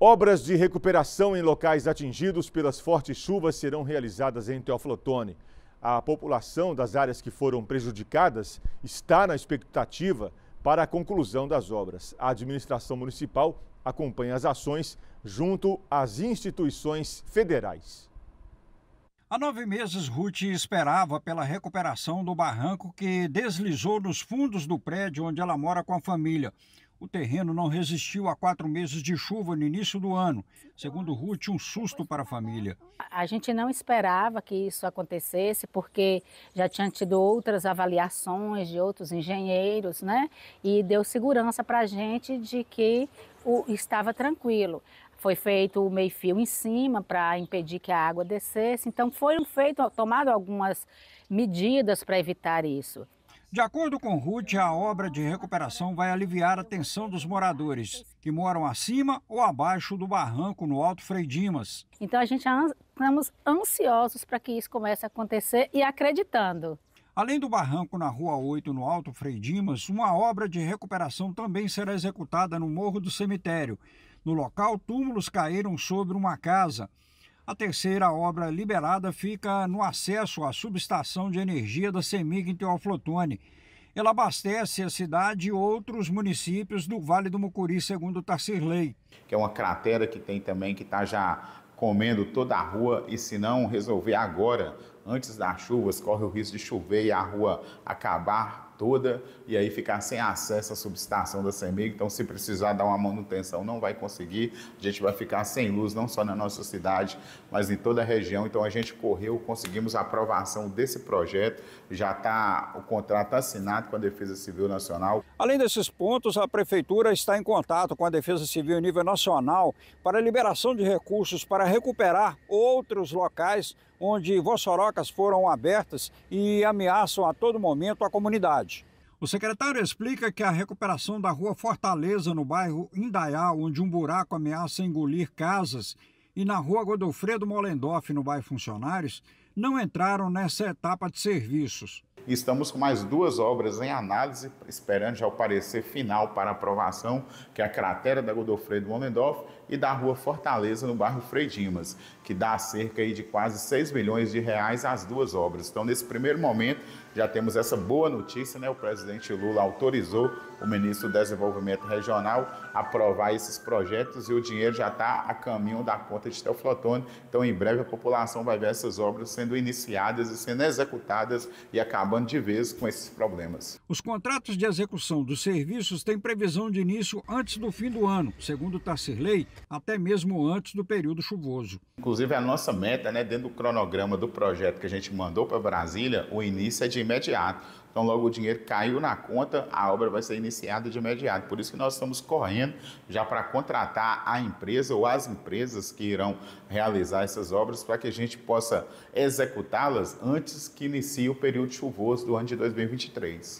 Obras de recuperação em locais atingidos pelas fortes chuvas serão realizadas em Teófilo Otoni. A população das áreas que foram prejudicadas está na expectativa para a conclusão das obras. A administração municipal acompanha as ações junto às instituições federais. Há nove meses, Ruth esperava pela recuperação do barranco que deslizou nos fundos do prédio onde ela mora com a família. O terreno não resistiu a quatro meses de chuva no início do ano. Segundo Ruth, um susto para a família. A gente não esperava que isso acontecesse, porque já tinha tido outras avaliações de outros engenheiros, né? E deu segurança para a gente de que o, estava tranquilo. Foi feito o meio-fio em cima para impedir que a água descesse. Então, foram feitas, tomadas algumas medidas para evitar isso. De acordo com Ruth, a obra de recuperação vai aliviar a tensão dos moradores que moram acima ou abaixo do barranco no Alto Freidimas. Dimas. Então a gente estamos ansiosos para que isso comece a acontecer e acreditando. Além do barranco na Rua 8, no Alto Freidimas, Dimas, uma obra de recuperação também será executada no Morro do Cemitério. No local, túmulos caíram sobre uma casa. A terceira obra liberada fica no acesso à subestação de energia da CEMIG em Teoflotone. Ela abastece a cidade e outros municípios do Vale do Mucuri, segundo Tarcirley. Que é uma cratera que tem também, que está já comendo toda a rua e se não resolver agora, antes das chuvas, corre o risco de chover e a rua acabar toda e aí ficar sem acesso à subestação da CEMIG. Então, se precisar dar uma manutenção, não vai conseguir. A gente vai ficar sem luz, não só na nossa cidade, mas em toda a região. Então, a gente correu, conseguimos a aprovação desse projeto. Já está o contrato assinado com a Defesa Civil Nacional. Além desses pontos, a Prefeitura está em contato com a Defesa Civil em nível nacional para a liberação de recursos para recuperar outros locais onde vossorocas foram abertas e ameaçam a todo momento a comunidade. O secretário explica que a recuperação da rua Fortaleza, no bairro Indaiá, onde um buraco ameaça engolir casas, e na rua Godofredo Molendoff, no bairro Funcionários, não entraram nessa etapa de serviços e estamos com mais duas obras em análise, esperando já o parecer final para aprovação, que é a cratera da Godofredo Wollendorf e da Rua Fortaleza, no bairro Frei Dimas, que dá cerca de quase 6 milhões de reais às duas obras. Então, nesse primeiro momento, já temos essa boa notícia, né? O presidente Lula autorizou o ministro do Desenvolvimento Regional a aprovar esses projetos e o dinheiro já está a caminho da conta de Teoflotone. Então, em breve, a população vai ver essas obras sendo iniciadas e sendo executadas e acabando acabando de vez com esses problemas. Os contratos de execução dos serviços têm previsão de início antes do fim do ano, segundo o até mesmo antes do período chuvoso. Inclusive, a nossa meta, né, dentro do cronograma do projeto que a gente mandou para Brasília, o início é de imediato. Então, logo o dinheiro caiu na conta, a obra vai ser iniciada de imediato. Por isso que nós estamos correndo já para contratar a empresa ou as empresas que irão realizar essas obras para que a gente possa executá-las antes que inicie o período chuvoso do ano de 2023.